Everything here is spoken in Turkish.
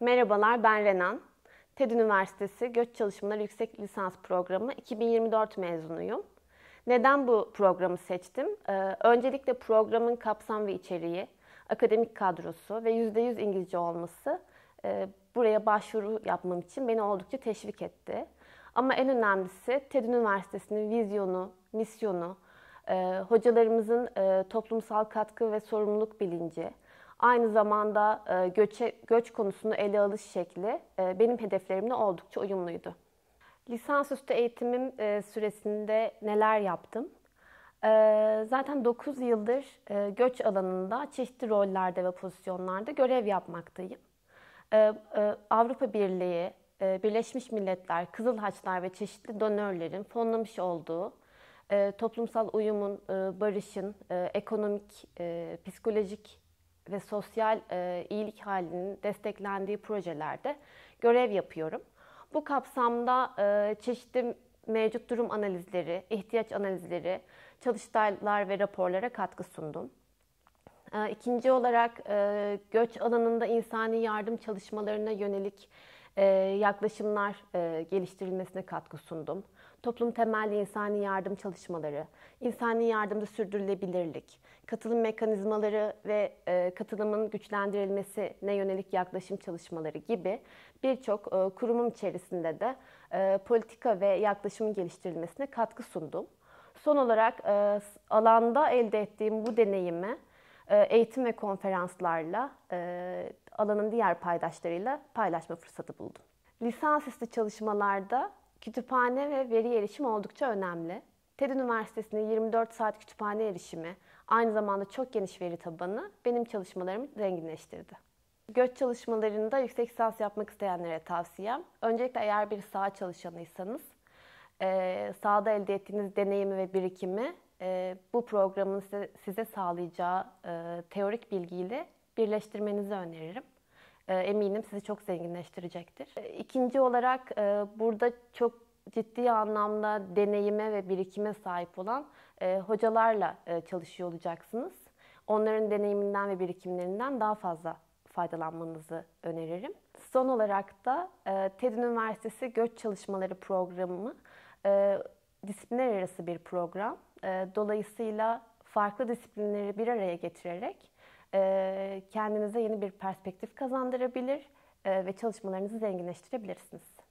Merhabalar ben Renan. TED Üniversitesi Göç Çalışmaları Yüksek Lisans Programı 2024 mezunuyum. Neden bu programı seçtim? Ee, öncelikle programın kapsam ve içeriği, akademik kadrosu ve %100 İngilizce olması e, buraya başvuru yapmam için beni oldukça teşvik etti. Ama en önemlisi TED Üniversitesi'nin vizyonu, misyonu, e, hocalarımızın e, toplumsal katkı ve sorumluluk bilinci, Aynı zamanda e, göçe, göç konusunu ele alış şekli e, benim hedeflerimle oldukça uyumluydu. Lisansüstü eğitimim e, süresinde neler yaptım? E, zaten 9 yıldır e, göç alanında çeşitli rollerde ve pozisyonlarda görev yapmaktayım. E, e, Avrupa Birliği, e, Birleşmiş Milletler, Kızıl Haçlar ve çeşitli donörlerin fonlamış olduğu e, toplumsal uyumun, e, barışın, e, ekonomik, e, psikolojik ve sosyal e, iyilik halinin desteklendiği projelerde görev yapıyorum. Bu kapsamda e, çeşitli mevcut durum analizleri, ihtiyaç analizleri, çalıştaylar ve raporlara katkı sundum. E, ikinci olarak e, göç alanında insani yardım çalışmalarına yönelik e, yaklaşımlar e, geliştirilmesine katkı sundum. Toplum temelli insani yardım çalışmaları, insani yardımda sürdürülebilirlik, katılım mekanizmaları ve e, katılımın güçlendirilmesine yönelik yaklaşım çalışmaları gibi birçok kurumum içerisinde de politika ve yaklaşımın geliştirilmesine katkı sundum. Son olarak alanda elde ettiğim bu deneyimi e, eğitim ve konferanslarla, e, alanın diğer paydaşlarıyla paylaşma fırsatı buldum. Lisansüstü çalışmalarda kütüphane ve veri erişimi oldukça önemli. TED Üniversitesi'nde 24 saat kütüphane erişimi, aynı zamanda çok geniş veri tabanı benim çalışmalarımı zenginleştirdi. Göç çalışmalarında yüksek lisans yapmak isteyenlere tavsiyem, öncelikle eğer bir sağ çalışanıysanız, e, sağda elde ettiğiniz deneyimi ve birikimi ee, bu programın size, size sağlayacağı e, teorik bilgiyle birleştirmenizi öneririm. E, eminim sizi çok zenginleştirecektir. E, ikinci olarak e, burada çok ciddi anlamda deneyime ve birikime sahip olan e, hocalarla e, çalışıyor olacaksınız. Onların deneyiminden ve birikimlerinden daha fazla faydalanmanızı öneririm. Son olarak da e, TED Üniversitesi Göç Çalışmaları Programı e, disiplinler arası bir program. E, dolayısıyla farklı disiplinleri bir araya getirerek e, kendinize yeni bir perspektif kazandırabilir e, ve çalışmalarınızı zenginleştirebilirsiniz.